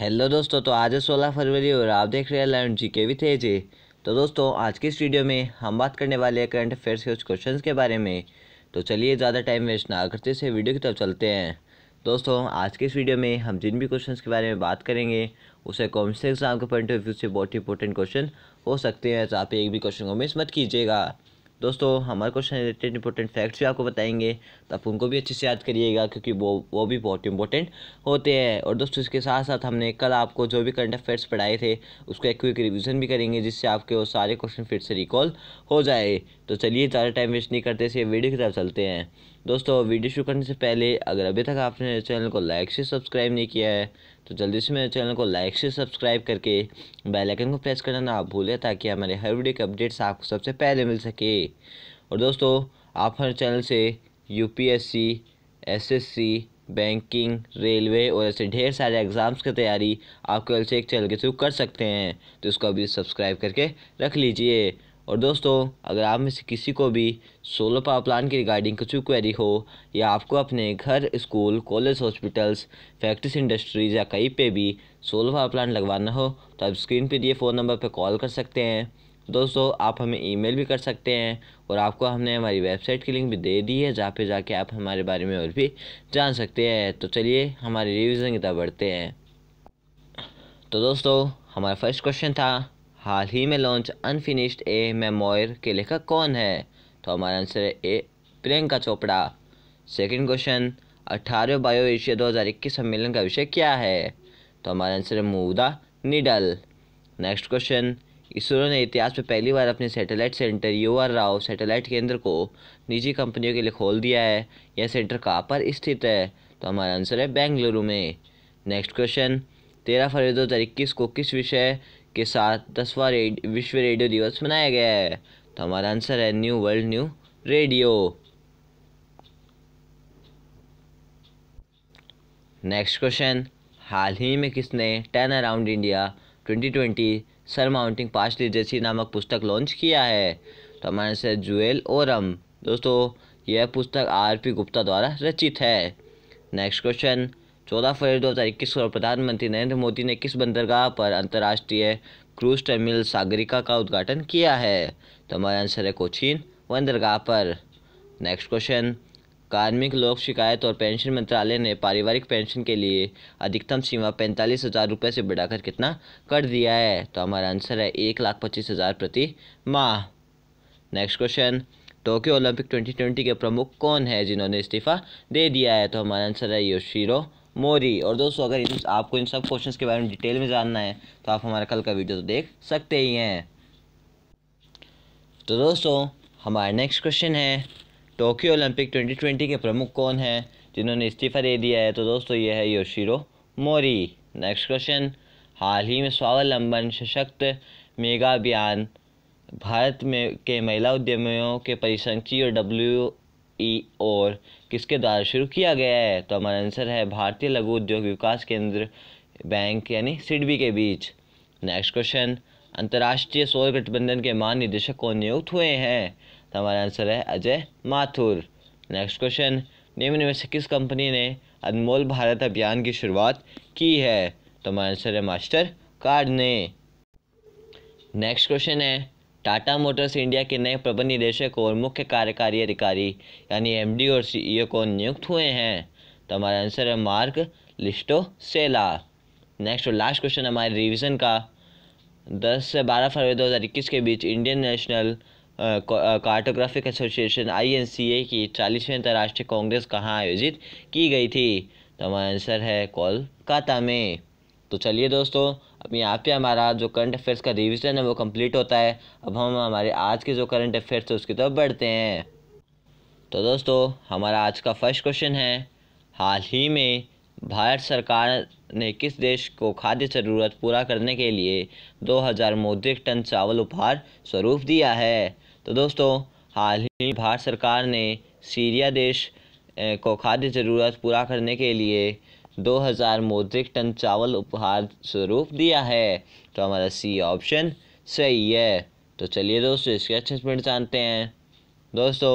hello दोस्तों तो आज है सोलह फरवरी और आप देख रहे हैं लाइन जी के थे जी तो दोस्तों आज की इस वीडियो में हम बात करने वाले हैं करंट अफेयर्स के कुछ क्वेश्चन के बारे में तो चलिए ज़्यादा टाइम वेस्ट ना करते से वीडियो की तरफ चलते हैं दोस्तों आज के इस वीडियो में हम जिन भी क्वेश्चन के बारे में बात करेंगे उसे कौन से एग्जाम के पॉइंट ऑफ व्यू से बहुत इंपॉर्टेंट क्वेश्चन हो सकते हैं तो आप एक भी क्वेश्चन को मिस मत कीजिएगा दोस्तों हमारे क्वेश्चन रिलेटेड इंपॉर्टेंट फैक्ट्स भी आपको बताएंगे तो आप उनको भी अच्छे से याद करिएगा क्योंकि वो वो भी बहुत इंपॉर्टेंट होते हैं और दोस्तों इसके साथ साथ हमने कल आपको जो भी करंट अफेयर्स पढ़ाए थे उसका एक क्विक रिविजन भी करेंगे जिससे आपके वो सारे क्वेश्चन फिर से रिकॉल हो जाए तो चलिए ज़्यादा टाइम वेस्ट नहीं करते इसे वीडियो की तरफ चलते हैं दोस्तों वीडियो शुरू करने से पहले अगर अभी तक आपने चैनल को लाइक से सब्सक्राइब नहीं किया है तो जल्दी से मेरे चैनल को लाइक से सब्सक्राइब करके बेल आइकन को प्रेस करना ना भूलें ताकि हमारे हर वीडियो के अपडेट्स आपको सबसे पहले मिल सके और दोस्तों आप हमारे चैनल से यूपीएससी एसएससी बैंकिंग रेलवे और ऐसे ढेर सारे एग्ज़ाम्स की तैयारी आप केवल से एक चैनल के थ्रू कर सकते हैं तो इसको अभी सब्सक्राइब करके रख लीजिए और दोस्तों अगर आप में से किसी को भी सोलर पावर प्लान की रिगार्डिंग कुछ भी क्वेरी हो या आपको अपने घर school college hospitals factories industries या कहीं पे भी सोलर पावर प्लान लगवाना हो तो आप स्क्रीन पर दिए फ़ोन नंबर पर कॉल कर सकते हैं दोस्तों आप हमें ईमेल भी कर सकते हैं और आपको हमने हमारी वेबसाइट की लिंक भी दे दी है जहाँ पर जाके आप हमारे बारे में और भी जान सकते हैं तो चलिए हमारे रिविज़न की तरफ बढ़ते हैं तो दोस्तों हमारा फर्स्ट क्वेश्चन था हाल ही में लॉन्च अनफिनिश्ड ए मेमोयर के लेखक कौन है तो हमारा आंसर है A Priyanka Chopra second question अठारहवें बायो एशिया इक्कीस सम्मेलन का विषय क्या है तो हमारा आंसर है मूदा निडल नेक्स्ट क्वेश्चन इसरो ने इतिहास में पहली बार अपने satellite centre U R Rao satellite केंद्र को निजी कंपनियों के लिए खोल दिया है यह सेंटर कहाँ पर स्थित है तो हमारा आंसर है बेंगलुरु में नेक्स्ट क्वेश्चन तेरह फरवरी दो हज़ार इक्कीस को किस विषय के साथ दसवा रेड, विश्व रेडियो दिवस मनाया गया है तो हमारा आंसर है new world new radio next question हाल ही में किसने टेन अराउंड इंडिया 2020 सर माउंटिंग पास लिटरेसी नामक पुस्तक लॉन्च किया है तो हमारे आंसर जुएल ओरम दोस्तों यह पुस्तक आर पी गुप्ता द्वारा रचित है नेक्स्ट क्वेश्चन चौदह फरवरी दो हज़ार इक्कीस को प्रधानमंत्री नरेंद्र मोदी ने किस बंदरगाह पर अंतर्राष्ट्रीय क्रूज टर्मिनल सागरिका का उद्घाटन किया है तो हमारा आंसर है कोचीन बंदरगाह पर नेक्स्ट क्वेश्चन कार्मिक लोक शिकायत और पेंशन मंत्रालय ने पारिवारिक पेंशन के लिए अधिकतम सीमा पैंतालीस हज़ार रुपये से बढ़ाकर कितना कर दिया है तो हमारा आंसर है एक लाख पच्चीस हज़ार प्रति माह नेक्स्ट क्वेश्चन टोक्यो ओलंपिक 2020 के प्रमुख कौन है जिन्होंने इस्तीफ़ा दे दिया है तो हमारा आंसर है योशीरो मोरी और दोस्तों अगर इन आपको इन सब क्वेश्चंस के बारे में डिटेल में जानना है तो आप हमारा कल का वीडियो तो देख सकते ही हैं तो दोस्तों हमारा नेक्स्ट क्वेश्चन है टोक्यो ओलंपिक 2020 के प्रमुख कौन हैं जिन्होंने इस्तीफा दे दिया है तो दोस्तों ये है योशिरो मोरी नेक्स्ट क्वेश्चन हाल ही में स्वावलंबन सशक्त मेगा अभियान भारत में के महिला उद्यमियों के परिसंची और डब्ल्यू ई और किसके द्वारा शुरू किया गया है तो हमारा आंसर है भारतीय लघु उद्योग विकास केंद्र बैंक यानी सिडबी के बीच नेक्स्ट क्वेश्चन अंतर्राष्ट्रीय सौर गठबंधन के महानिदेशक कौन नियुक्त हुए हैं तो हमारा आंसर है अजय माथुर नेक्स्ट क्वेश्चन निम्न में से किस कंपनी ने अनमोल भारत अभियान की शुरुआत की है तो हमारा आंसर है मास्टर कार्ड ने नेक्स्ट क्वेश्चन है टाटा मोटर्स इंडिया के नए प्रबंध निदेशक और मुख्य कार्यकारी अधिकारी यानी एमडी और सीईओ e को नियुक्त हुए हैं तो हमारा आंसर है मार्क लिस्टो सेला नेक्स्ट और लास्ट क्वेश्चन हमारे रिविज़न का दस से बारह फरवरी 2021 के बीच Indian National Cartographic Association INCA की चालीसवीं अंतर्राष्ट्रीय कांग्रेस कहाँ आयोजित की गई थी तो हमारा आंसर है कोलकाता में तो चलिए दोस्तों अब यहाँ पे हमारा जो करंट अफेयर्स का रिविज़न है वो कम्प्लीट होता है अब हम हमारे आज के जो करंट अफेयर्स है उसकी तरफ बढ़ते हैं तो दोस्तों हमारा आज का फर्स्ट क्वेश्चन है हाल ही में भारत सरकार ने किस देश को खाद्य ज़रूरत पूरा करने के लिए 2000 मौद्रिक टन चावल उपहार स्वरूप दिया है तो दोस्तों हाल ही में भारत सरकार ने सीरिया देश को खाद्य ज़रूरत पूरा करने के लिए 2000 मोद्रिक टन चावल उपहार स्वरूप दिया है तो हमारा सी ऑप्शन सही है तो चलिए दोस्तों इसके असेसमेंट जानते हैं दोस्तों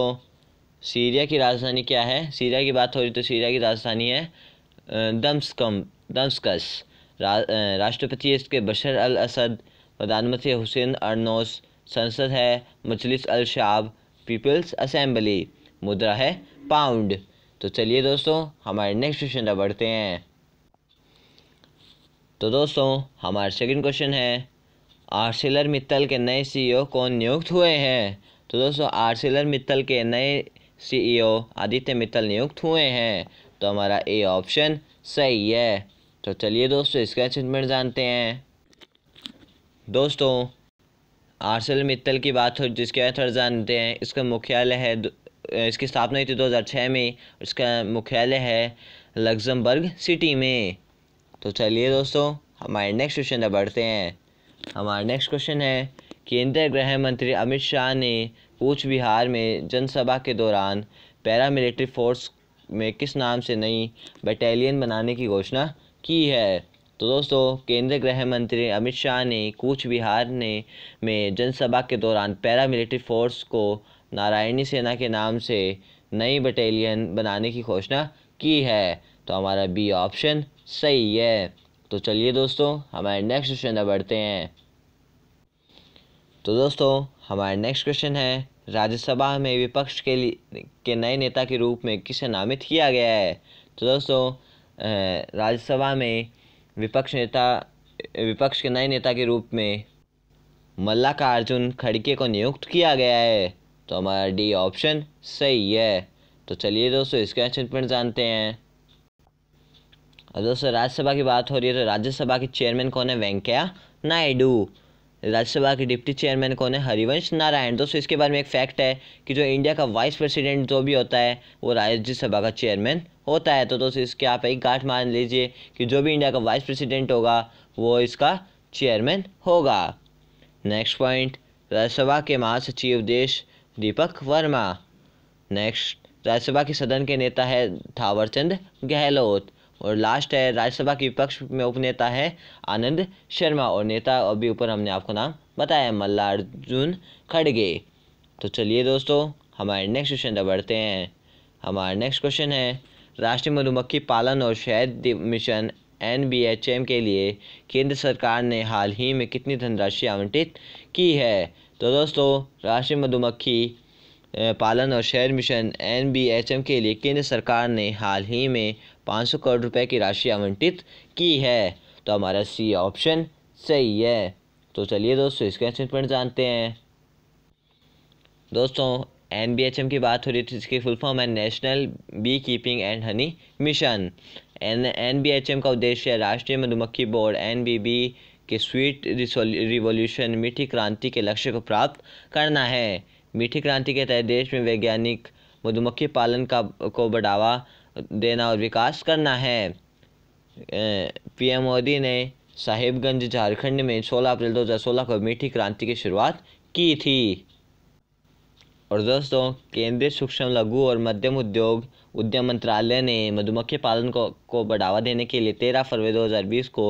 सीरिया की राजधानी क्या है सीरिया की बात हो रही तो सीरिया की राजधानी है दम्सकम दम्सकस राष्ट्रपति इसके बशर अल असद प्रधानमंत्री हुसैन अरनोस संसद है मजलिस अल शाब पीपल्स असेंबली मुद्रा है पाउंड तो चलिए दोस्तों हमारे नेक्स्ट क्वेश्चन पर बढ़ते हैं तो दोस्तों हमारा सेकंड क्वेश्चन है आर्सिलर मित्तल के नए सीईओ e कौन नियुक्त हुए हैं तो दोस्तों आर्सिलर मित्तल के नए सीईओ e आदित्य मित्तल नियुक्त हुए हैं तो हमारा ए ऑप्शन सही है तो चलिए दोस्तों इसका अचीवमेंट जानते हैं दोस्तों आर्सल मित्तल की बात हो जिसके थोड़ा जानते हैं इसका मुख्यालय है इसकी स्थापना हुई थी छः में इसका मुख्यालय है लग्जमबर्ग सिटी में तो चलिए दोस्तों हमारे नेक्स्ट क्वेश्चन पर बढ़ते हैं हमारा नेक्स्ट क्वेश्चन है केंद्रीय गृह मंत्री अमित शाह ने पूछ बिहार में जनसभा के दौरान पैरामिलिट्री फोर्स में किस नाम से नई बटालियन बनाने की घोषणा की है तो दोस्तों केंद्रीय गृह मंत्री अमित शाह ने कूच बिहार ने में जनसभा के दौरान पैरामिलिट्री फोर्स को नारायणी सेना के नाम से नई बटालियन बनाने की घोषणा की है तो हमारा बी ऑप्शन सही है तो चलिए दोस्तों हमारे नेक्स्ट क्वेश्चन अब बढ़ते हैं तो दोस्तों हमारा नेक्स्ट क्वेश्चन है राज्यसभा में विपक्ष के लिए के नए नेता के रूप में किसे नामित किया गया है तो दोस्तों राज्यसभा में विपक्ष नेता विपक्ष के नए नेता के रूप में मल्लाकार्जुन खड़गे को नियुक्त किया गया है तो हमारा डी ऑप्शन सही है तो चलिए दोस्तों इसके अचीवमेंट जानते हैं अब दोस्तों राज्यसभा की बात हो रही है तो राज्यसभा के चेयरमैन कौन है वेंकैया नायडू राज्यसभा के डिप्टी चेयरमैन कौन है हरिवंश नारायण दोस्तों इसके बारे में एक फैक्ट है कि जो इंडिया का वाइस प्रेसिडेंट जो भी होता है वो राज्यसभा का चेयरमैन होता है तो दोस्तों इसके आप एक गांठ मान लीजिए कि जो भी इंडिया का वाइस प्रेसिडेंट होगा वो इसका चेयरमैन होगा नेक्स्ट पॉइंट राज्यसभा के महासचिव देश दीपक वर्मा नेक्स्ट राज्यसभा के सदन के नेता है थावरचंद गहलोत और लास्ट है राज्यसभा के विपक्ष में उपनेता है आनंद शर्मा और नेता अभी ऊपर हमने आपको नाम बताया मल्लार्जुन खड़गे तो चलिए दोस्तों हमारे नेक्स्ट क्वेश्चन पर बढ़ते हैं हमारा नेक्स्ट क्वेश्चन है राष्ट्रीय मधुमक्खी पालन और शहद mission N B H M के लिए केंद्र सरकार ने हाल ही में कितनी धनराशि आवंटित की है तो दोस्तों राष्ट्रीय मधुमक्खी पालन और शहर मिशन एन के लिए केंद्र सरकार ने हाल ही में 500 करोड़ रुपए की राशि आवंटित की है तो हमारा सी ऑप्शन सही है तो चलिए दोस्तों इसके स्टेटमेंट जानते हैं दोस्तों एन की बात हो रही थी इसकी फुल फॉर्म है national bee keeping and honey mission N N का उद्देश्य राष्ट्रीय मधुमक्खी बोर्ड एन बी बी कि स्वीट रिवॉल्यूशन मीठी क्रांति के लक्ष्य को प्राप्त करना है मीठी क्रांति के तहत देश में वैज्ञानिक मधुमक्खी पालन का को बढ़ावा देना और विकास करना है पीएम मोदी ने साहिबगंज झारखंड में 16 अप्रैल 2016 को मीठी क्रांति की शुरुआत की थी और दोस्तों केंद्रीय सूक्ष्म लघु और मध्यम उद्योग उद्यम मंत्रालय ने मधुमक्खी पालन को, को बढ़ावा देने के लिए 13 फरवरी 2020 को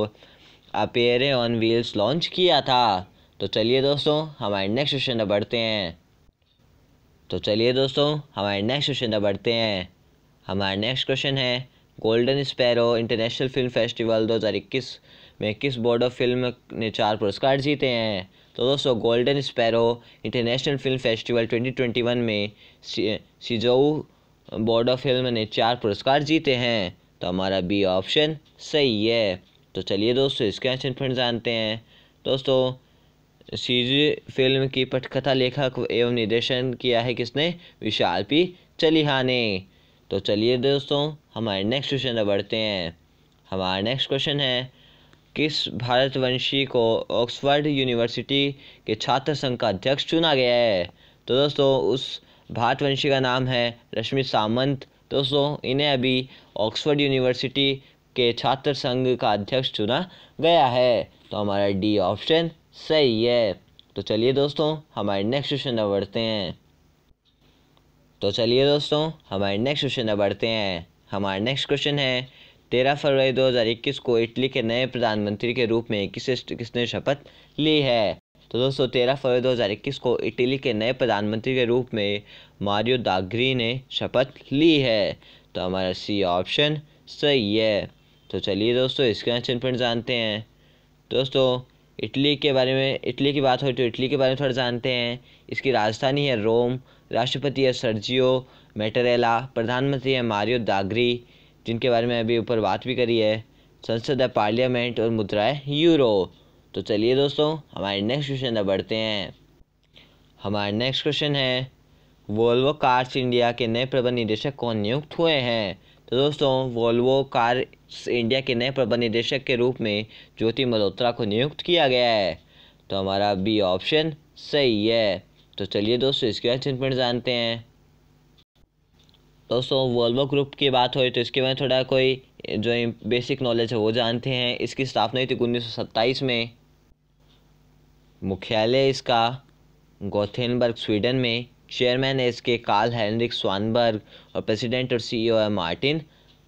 अपेरे ऑन व्हील्स लॉन्च किया था तो चलिए दोस्तों हमारे नेक्स्ट क्वेश्चन पर बढ़ते हैं तो चलिए दोस्तों हमारे नेक्स्ट क्वेश्चन पर बढ़ते हैं हमारा नेक्स्ट क्वेश्चन है golden sparrow international film festival 2021 में किस बोर्ड ऑफ फिल्म ने चार पुरस्कार जीते हैं तो दोस्तों golden sparrow international film festival 2021 में सिजोऊ बोर्ड ऑफ फिल्म ने चार पुरस्कार जीते हैं तो हमारा बी ऑप्शन सही है तो चलिए दोस्तों इसके एक्शन फ्रेंड जानते हैं दोस्तों सीरीज फिल्म की पटकथा लेखक एवं निर्देशन किया है किसने विशाल पी चलिहा ने तो चलिए दोस्तों हमारे नेक्स्ट क्वेश्चन पर बढ़ते हैं हमारा नेक्स्ट क्वेश्चन है किस भारतवंशी को ऑक्सफर्ड यूनिवर्सिटी के छात्र संघ का अध्यक्ष चुना गया है तो दोस्तों उस भारतवंशी का नाम है रश्मि सामंत दोस्तों इन्हें अभी ऑक्सफर्ड यूनिवर्सिटी के छात्र संघ का अध्यक्ष चुना गया है तो हमारा डी ऑप्शन सही है तो चलिए दोस्तों हमारे नेक्स्ट क्वेश्चन पर बढ़ते हैं तो चलिए दोस्तों हमारे नेक्स्ट क्वेश्चन अब बढ़ते हैं हमारा नेक्स्ट क्वेश्चन है तेरह फरवरी 2021 को इटली के नए प्रधानमंत्री के रूप में किसे किसने शपथ ली है तो दोस्तों तेरह फरवरी 2021 को इटली के नए प्रधानमंत्री के रूप में मारियो दागरी ने शपथ ली है तो हमारा सी ऑप्शन सही है तो चलिए दोस्तों इसका चिन्ह जानते हैं दोस्तों इटली के बारे में इटली की बात हो तो इटली के बारे में थोड़ा जानते हैं इसकी राजधानी है रोम राष्ट्रपति है सर्जियो मेटरेला प्रधानमंत्री है मारियो दागरी जिनके बारे में अभी ऊपर बात भी करी है संसद है पार्लियामेंट और मुद्रा है यूरो तो चलिए दोस्तों हमारे नेक्स्ट क्वेश्चन अब बढ़ते हैं हमारा नेक्स्ट क्वेश्चन है वोल्वो कार्स इंडिया के नए प्रबंध निदेशक कौन नियुक्त हुए हैं तो दोस्तों वोल्वो कार इंडिया के नए प्रबंध निदेशक के रूप में ज्योति मल्होत्रा को नियुक्त किया गया है तो हमारा बी ऑप्शन सही है तो चलिए दोस्तों इसके बाद चिन्ह जानते हैं दोस्तों वोल्वो ग्रुप की बात हो तो इसके बाद थोड़ा कोई जो बेसिक नॉलेज है वो जानते हैं इसकी स्थापना हुई थी उन्नीस में मुख्यालय इसका गोथेनबर्ग स्वीडन में चेयरमैन e है इसके कार्ल हेनरिक स्वानबर्ग और प्रेसिडेंट और सीईओ है मार्टिन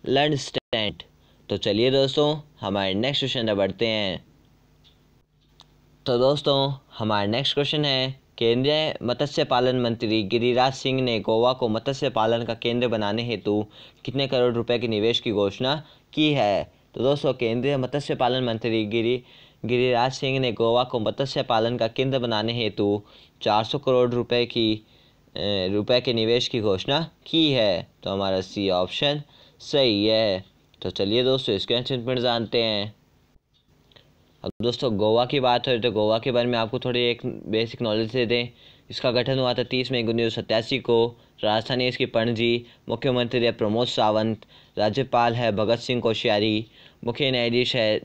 लंडस्टेंट तो चलिए दोस्तों हमारे नेक्स्ट क्वेश्चन पर बढ़ते हैं तो दोस्तों हमारा नेक्स्ट क्वेश्चन है केंद्रीय मत्स्य पालन मंत्री गिरिराज सिंह ने गोवा को मत्स्य पालन का केंद्र बनाने हेतु कितने करोड़ रुपए के निवेश की घोषणा की है तो दोस्तों केंद्रीय मत्स्य पालन मंत्री गिरी गिरिराज सिंह ने गोवा को मत्स्य पालन का केंद्र बनाने हेतु 400 करोड़ रुपए की रुपए के निवेश की घोषणा की है तो हमारा सी ऑप्शन सही है तो चलिए दोस्तों इसके स्टेटमेंट जानते हैं अब दोस्तों गोवा की बात हो तो गोवा के बारे में आपको थोड़ी एक बेसिक नॉलेज दे दें इसका गठन हुआ था तीस मई उन्नीस सौ को राजधानी इसकी पणजी मुख्यमंत्री है प्रमोद सावंत राज्यपाल है भगत सिंह कोश्यारी मुख्य न्यायाधीश है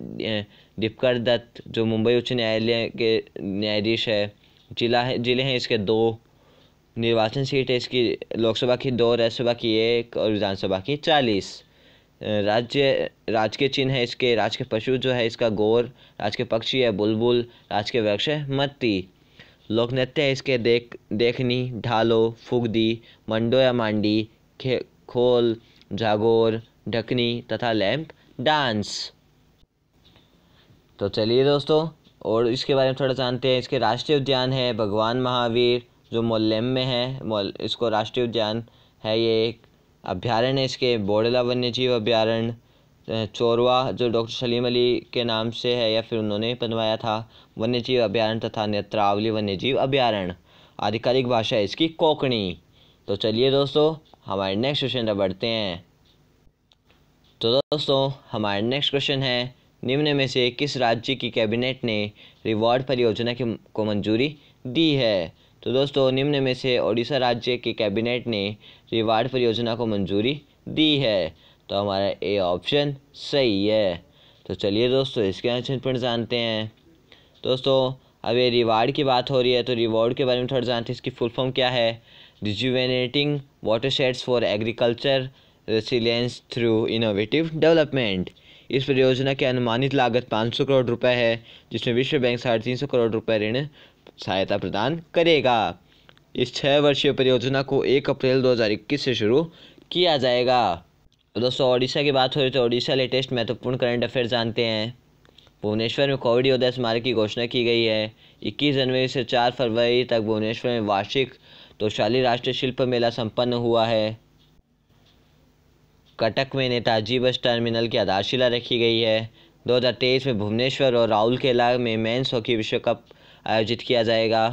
दीपकर दत्त जो मुंबई उच्च न्यायालय के न्यायाधीश है जिला है जिले हैं इसके दो निर्वाचन सीट है इसकी लोकसभा की दो राज्यसभा की एक और विधानसभा की चालीस राज्य राज के चिन्ह है इसके राज के पशु जो है इसका गोर राज के पक्षी है बुलबुल राज के वृक्ष है मत्ती लोक नृत्य है इसके देख देखनी ढालो फुगदी मंडो या मांडी खे खोल जागोर ढकनी तथा लैंप डांस तो चलिए दोस्तों और इसके बारे में थोड़ा जानते हैं इसके राष्ट्रीय उद्यान है भगवान महावीर जो मोलम में है इसको राष्ट्रीय उद्यान है ये एक अभ्यारण्य इसके बोडेला वन्य जीव अभ्यारण्य चोरवा जो डॉक्टर सलीम अली के नाम से है या फिर उन्होंने बनवाया था वन्य जीव अभ्यारण्य तथा नेत्रावली वन्य जीव अभ्यारण्य आधिकारिक भाषा है इसकी कोकणी तो चलिए दोस्तों हमारे नेक्स्ट क्वेश्चन पर बढ़ते हैं तो दोस्तों हमारे नेक्स्ट क्वेश्चन है निम्न में से किस राज्य की कैबिनेट ने रिवॉर्ड परियोजना की को मंजूरी दी है तो दोस्तों निम्न में से ओडिशा राज्य के कैबिनेट ने रिवार्ड परियोजना को मंजूरी दी है तो हमारा ए ऑप्शन सही है तो चलिए दोस्तों इसके आंसर पर जानते हैं दोस्तों अब ये रिवार्ड की बात हो रही है तो रिवार्ड के बारे में थोड़ा जानते हैं इसकी फुल फॉर्म क्या है rejuvenating water sheds for agriculture resilience through innovative development इस परियोजना की अनुमानित लागत 500 करोड़ रुपए है जिसमें विश्व बैंक साढ़े तीन सौ करोड़ रुपए ऋण सहायता प्रदान करेगा इस छः वर्षीय परियोजना को एक अप्रैल 2021 से शुरू किया जाएगा दोस्तों ओडिशा की बात हो रही तो ओडिशा लेटेस्ट महत्वपूर्ण करंट अफेयर जानते हैं भुवनेश्वर में कोविड योद्धा स्मारक की घोषणा की गई है 21 जनवरी से 4 फरवरी तक भुवनेश्वर में वार्षिक तोशाली राष्ट्रीय शिल्प मेला संपन्न हुआ है कटक में नेताजी बस टर्मिनल की आधारशिला रखी गई है 2023 में भुवनेश्वर और राहुल केला में मैंस हॉकी विश्व कप आयोजित किया जाएगा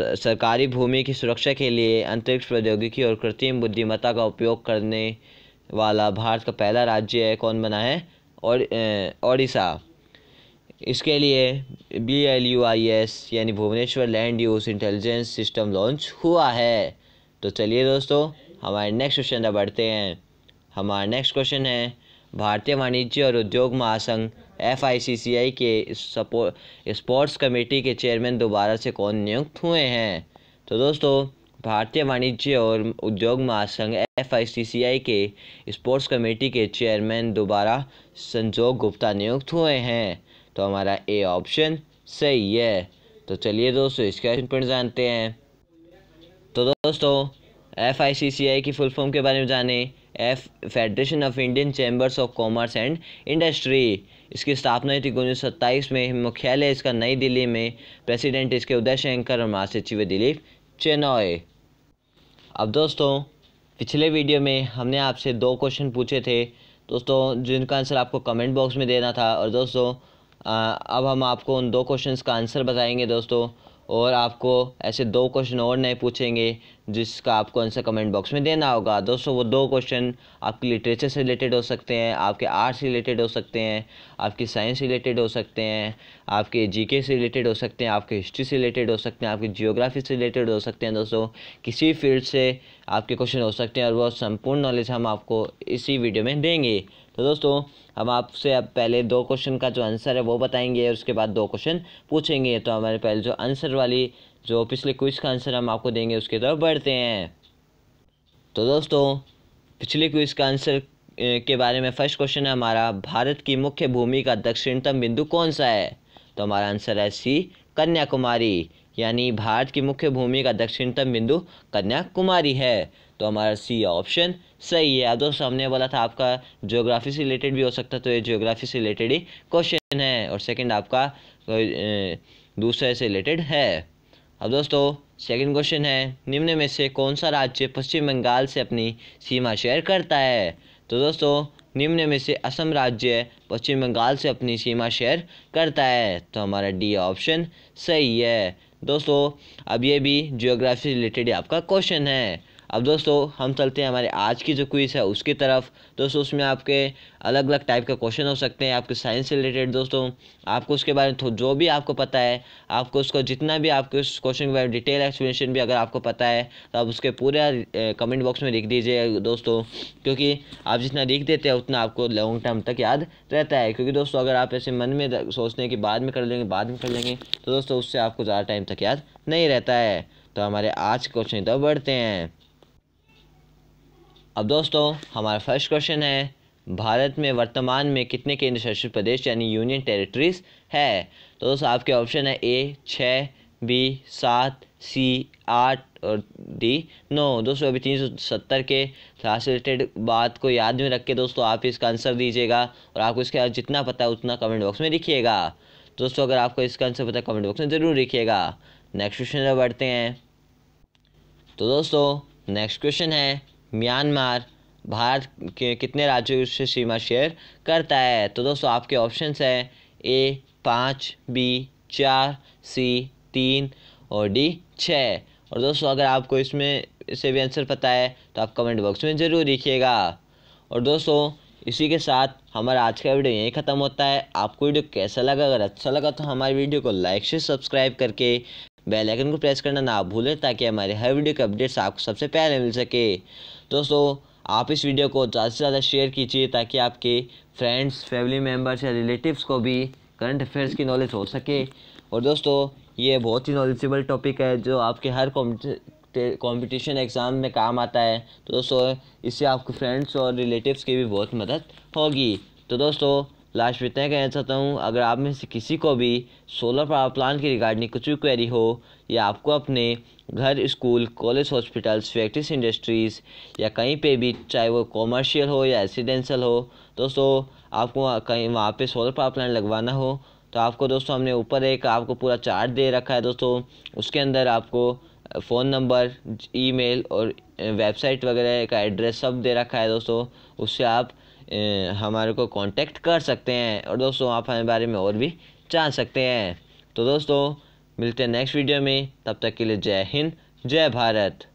सरकारी भूमि की सुरक्षा के लिए अंतरिक्ष प्रौद्योगिकी और कृत्रिम बुद्धिमत्ता का उपयोग करने वाला भारत का पहला राज्य है कौन बना है और ओडिशा इसके लिए B L U I S यानी Bhubaneswar land use intelligence system launch हुआ है तो चलिए दोस्तों हमारे नेक्स्ट क्वेश्चन पर बढ़ते हैं हमारा नेक्स्ट क्वेश्चन है भारतीय वाणिज्य और उद्योग महासंघ एफ के स्पोर्ट्स कमेटी के चेयरमैन दोबारा से कौन नियुक्त हुए हैं तो दोस्तों भारतीय वाणिज्य और उद्योग महासंघ एफ के स्पोर्ट्स कमेटी के चेयरमैन दोबारा संजोग गुप्ता नियुक्त हुए हैं तो हमारा ए ऑप्शन सही है तो चलिए दोस्तों इसका पॉइंट जानते हैं तो दोस्तों एफ की फुल फॉर्म के बारे में जानें F federation of Indian chambers of commerce and industry इसकी स्थापना थी उन्नीस सौ सत्ताईस में मुख्यालय इसका नई दिल्ली में प्रेसिडेंट इसके उदय शंकर और महासचिव दिलीप चेनॉय अब दोस्तों पिछले वीडियो में हमने आपसे दो क्वेश्चन पूछे थे दोस्तों जिनका आंसर आपको कमेंट बॉक्स में देना था और दोस्तों आ, अब हम आपको उन दो क्वेश्चंस का आंसर बताएंगे दोस्तों और आपको ऐसे दो क्वेश्चन और नए पूछेंगे जिसका आपको आंसर कमेंट बॉक्स में देना होगा दोस्तों वो दो क्वेश्चन आपके लिटरेचर से रिलेटेड हो सकते हैं आपके आर्ट्स से रिलेटेड हो सकते हैं आपकी साइंस से रिलेटेड हो सकते हैं आपके जीके से रिलेटेड हो सकते हैं आपके हिस्ट्री से रिलेटेड हो सकते हैं आपके जियोग्राफी से रिलेटेड हो सकते हैं दोस्तों किसी फील्ड से आपके क्वेश्चन हो सकते हैं और वह संपूर्ण नॉलेज हम आपको इसी वीडियो में देंगे तो दोस्तों हम आपसे अब पहले दो क्वेश्चन का जो आंसर है वो बताएंगे और उसके बाद दो क्वेश्चन पूछेंगे तो हमारे पहले जो आंसर वाली जो पिछले क्विज का आंसर हम आपको देंगे उसके तरफ बढ़ते हैं तो दोस्तों पिछले क्विज का आंसर के बारे में फर्स्ट क्वेश्चन है हमारा भारत की मुख्य भूमि का दक्षिणतम बिंदु कौन सा है तो हमारा आंसर है सी कन्याकुमारी यानी भारत की मुख्य भूमि का दक्षिणतम बिंदु कन्याकुमारी है तो हमारा सी ऑप्शन सही है अब दोस्तों हमने बोला था आपका जियोग्राफी से रिलेटेड भी हो सकता तो ये जियोग्राफी से रिलेटेड ही क्वेश्चन है और सेकेंड आपका दूसरे से रिलेटेड है अब दोस्तों सेकंड क्वेश्चन है निम्न में से कौन सा राज्य पश्चिम बंगाल से अपनी सीमा शेयर करता है तो दोस्तों निम्न में से असम राज्य पश्चिम बंगाल से अपनी सीमा शेयर करता है तो हमारा डी ऑप्शन सही है दोस्तों अब ये भी जियोग्राफी रिलेटेड आपका क्वेश्चन है अब दोस्तों हम चलते हैं हमारे आज की जो क्विज़ है उसकी तरफ दोस्तों उसमें आपके अलग अलग टाइप के क्वेश्चन हो सकते हैं आपके साइंस से रिलेटेड दोस्तों आपको उसके बारे में जो भी आपको पता है आपको उसको जितना भी आपके उस क्वेश्चन के बारे में डिटेल एक्सप्लेनेशन भी अगर आपको पता है तो आप उसके पूरा कमेंट बॉक्स में लिख दीजिए दोस्तों क्योंकि आप जितना लिख देते हैं उतना आपको लॉन्ग टर्म तक याद रहता है क्योंकि दोस्तों अगर आप ऐसे मन में सोचते हैं कि बाद में कर लेंगे बाद में कर लेंगे तो दोस्तों उससे आपको ज़्यादा टाइम तक याद नहीं रहता है तो हमारे आज क्वेश्चन तो बढ़ते हैं अब दोस्तों हमारा फर्स्ट क्वेश्चन है भारत में वर्तमान में कितने केंद्र शासित प्रदेश यानी यूनियन टेरिटरीज है तो दोस्तों आपके ऑप्शन है ए छः बी सात सी आठ और डी नौ दोस्तों अभी तीन सौ सत्तर के क्लास रिलेटेड बात को याद में रख के दोस्तों आप इसका आंसर दीजिएगा और आपको इसका जितना पता है उतना कमेंट बॉक्स में लिखिएगा दोस्तों अगर आपको इसका आंसर पता है कमेंट बॉक्स में ज़रूर लिखिएगा नेक्स्ट क्वेश्चन बढ़ते हैं तो दोस्तों नेक्स्ट क्वेश्चन है म्यांमार भारत के कितने राज्यों से सीमा शेयर करता है तो दोस्तों आपके ऑप्शंस हैं ए पाँच बी चार सी तीन और डी छः और दोस्तों अगर आपको इसमें से भी आंसर पता है तो आप कमेंट बॉक्स में ज़रूर लिखिएगा और दोस्तों इसी के साथ हमारा आज का वीडियो यहीं ख़त्म होता है आपको वीडियो कैसा लगा अगर अच्छा लगा तो हमारी वीडियो को लाइक से सब्सक्राइब करके बेल आइकन को प्रेस करना ना भूलें ताकि हमारे हर वीडियो के अपडेट्स आपको सबसे पहले मिल सके दोस्तों आप इस वीडियो को ज़्यादा से ज़्यादा शेयर कीजिए ताकि आपके फ्रेंड्स फैमिली मेम्बर्स या रिलेटिव्स को भी करंट अफेयर्स की नॉलेज हो सके और दोस्तों ये बहुत ही नॉलेजेबल टॉपिक है जो आपके हर कॉम्पिटिशन एग्ज़ाम में काम आता है तो दोस्तों इससे आपके फ्रेंड्स और रिलेटिव्स की भी बहुत मदद होगी तो दोस्तों लास्ट में इतना कहना चाहता हूँ अगर आप में से किसी को भी सोलर पावर प्लान की रिगार्डिंग कुछ भी क्वेरी हो या आपको अपने घर school college hospitals factories industries या कहीं पे भी चाहे वो कॉमर्शियल हो या रेसिडेंशल हो दोस्तों आपको कहीं वहाँ पे सोलर पावर प्लान लगवाना हो तो आपको दोस्तों हमने ऊपर एक आपको पूरा चार्ट दे रखा है दोस्तों उसके अंदर आपको फ़ोन नंबर ईमेल और वेबसाइट वगैरह का एड्रेस सब दे रखा है दोस्तों उससे आप हमारे को कांटेक्ट कर सकते हैं और दोस्तों आप हमारे बारे में और भी जान सकते हैं तो दोस्तों मिलते हैं नेक्स्ट वीडियो में तब तक के लिए जय हिंद जय भारत